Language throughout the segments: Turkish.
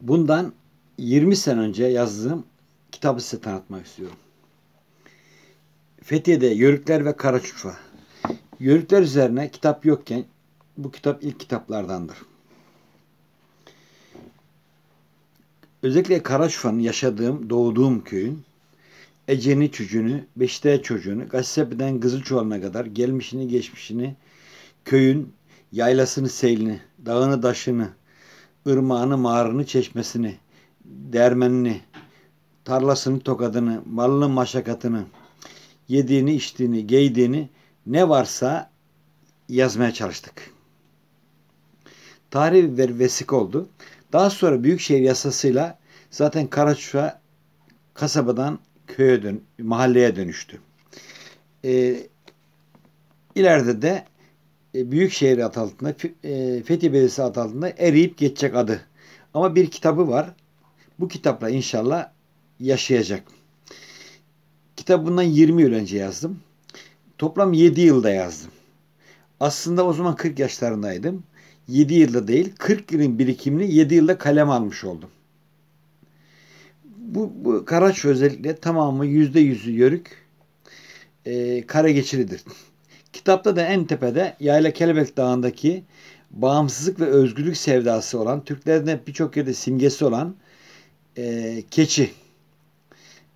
bundan 20 sene önce yazdığım kitabı size tanıtmak istiyorum. Fethiye'de Yörükler ve Karaçufa. Yörükler üzerine kitap yokken bu kitap ilk kitaplardandır. Özellikle Karaçufa'nın yaşadığım, doğduğum köyün Eceni çocuğunu, Beşiktaş çocuğunu, Gaztepe'den Kızılçuvalı'na kadar gelmişini geçmişini, köyün yaylasını, selini, dağını, daşını, ırmağını, mağarını, çeşmesini, dermenini, tarlasını, tokadını, malını, maşakatını, yediğini, içtiğini, giydiğini ne varsa yazmaya çalıştık. Tarih ve vesik oldu. Daha sonra Büyükşehir yasasıyla zaten Karaçuşa kasabadan köye dön mahalleye dönüştü. Ee, ileride de e, Büyükşehir adı altında, e, Fethi Belediyesi adı altında eriyip geçecek adı. Ama bir kitabı var. Bu kitapla inşallah yaşayacak. Kitabından 20 yıl önce yazdım. Toplam 7 yılda yazdım. Aslında o zaman 40 yaşlarındaydım. 7 yılda değil, 40 yılın birikimini 7 yılda kalem almış oldum. Bu, bu Karaç özellikle tamamı %100'ü yörük e, kara geçiridir. Kitapta da en tepede Yayla Kelebek Dağı'ndaki bağımsızlık ve özgürlük sevdası olan, Türklerden birçok yerde simgesi olan e, keçi.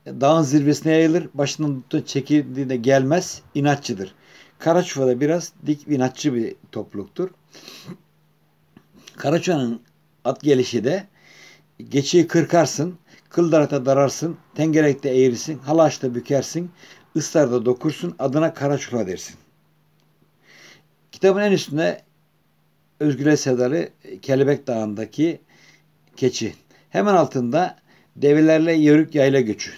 Dağın zirvesine yayılır, başından tutun çekildiğinde gelmez, inatçıdır. Karaçuva'da biraz dik inatçı bir topluluktur. Karaçuva'nın at gelişi de geçiyi kırkarsın, kıl darata dararsın, tengerekte eğrisin, halaşta bükersin, ıslarda dokursun, adına Karaçuva dersin. Kitabın en üstünde Özgür Sedar'ı Kelebek Dağı'ndaki keçi. Hemen altında develerle yörük yayla göçü.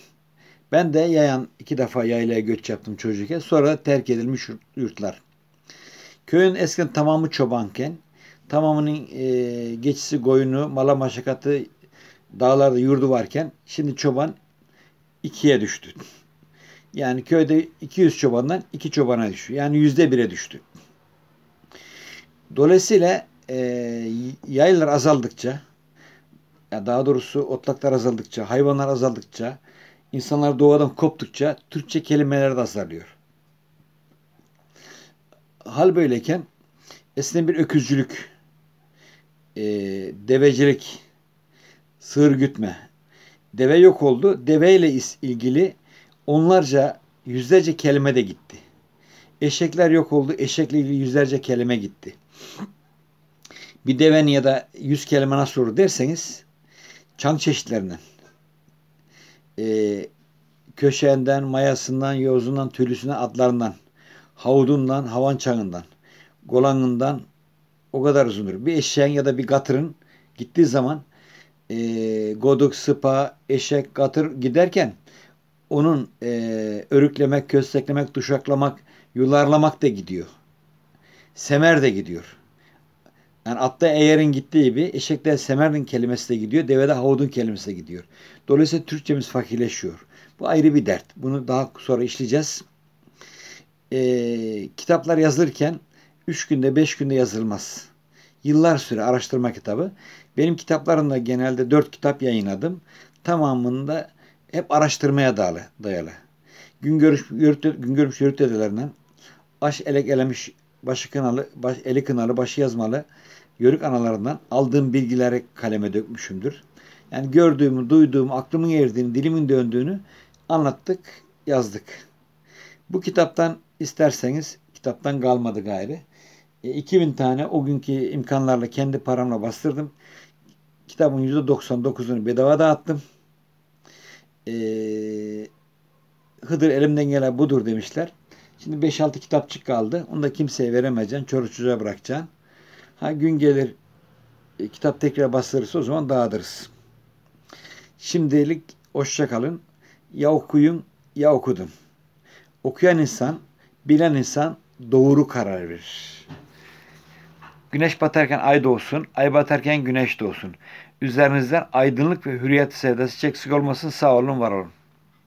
Ben de yayan iki defa yaylaya göç yaptım çocukken. Sonra terk edilmiş yurtlar. Köyün eskiden tamamı çobanken tamamının e, geçisi koyunu, mala maşakatı dağlarda yurdu varken şimdi çoban ikiye düştü. Yani köyde 200 çobandan iki çobana düştü. Yani yüzde bire düştü. Dolayısıyla e, yaylar azaldıkça ya daha doğrusu otlaklar azaldıkça, hayvanlar azaldıkça, insanlar doğadan koptukça Türkçe kelimeler de azalıyor. Hal böyleyken eskiden bir öküzcülük, e, devecilik, sığır gütme, deve yok oldu. Deveyle ilgili onlarca, yüzlerce kelime de gitti. Eşekler yok oldu. Eşekle ilgili yüzlerce kelime gitti. Bir deven ya da yüz kelime nasıl olur derseniz çan çeşitlerinden e, köşenden, mayasından, yozundan, tülüsüne, atlarından, havudundan, havan çağından, golanından o kadar uzundur. Bir eşeğin ya da bir gatırın gittiği zaman e, goduk, sıpa, eşek, gatır giderken onun e, örüklemek, kösteklemek, duşaklamak, yularlamak da gidiyor semer de gidiyor. Yani atta eğerin gittiği gibi eşekte semerin kelimesi de gidiyor. Devede havudun kelimesi de gidiyor. Dolayısıyla Türkçemiz fakirleşiyor. Bu ayrı bir dert. Bunu daha sonra işleyeceğiz. Ee, kitaplar yazılırken 3 günde 5 günde yazılmaz. Yıllar süre araştırma kitabı. Benim kitaplarımda genelde 4 kitap yayınladım. Tamamında hep araştırmaya dayalı. dayalı. Gün görüş, yürütü, gün görmüş yürütüdelerinden aş elek elemiş başı kınalı, baş, eli kınalı, başı yazmalı yörük analarından aldığım bilgileri kaleme dökmüşümdür. Yani gördüğümü, duyduğumu, aklımın erdiğini, dilimin döndüğünü anlattık, yazdık. Bu kitaptan isterseniz, kitaptan kalmadı gayri. E, 2000 tane o günkü imkanlarla kendi paramla bastırdım. Kitabın %99'unu bedava dağıttım. E, Hıdır elimden gelen budur demişler. Şimdi 5-6 kitapçık kaldı. Onu da kimseye veremeyeceksin. Çoluk çocuğa bırakacaksın. Ha gün gelir e, kitap tekrar bastırırsa o zaman dağıtırız. Şimdilik hoşça kalın. Ya okuyun ya okudun. Okuyan insan, bilen insan doğru karar verir. Güneş batarken ay doğsun, ay batarken güneş doğsun. Üzerinizden aydınlık ve hürriyet sevdası çeksik olmasın sağ olun var olun.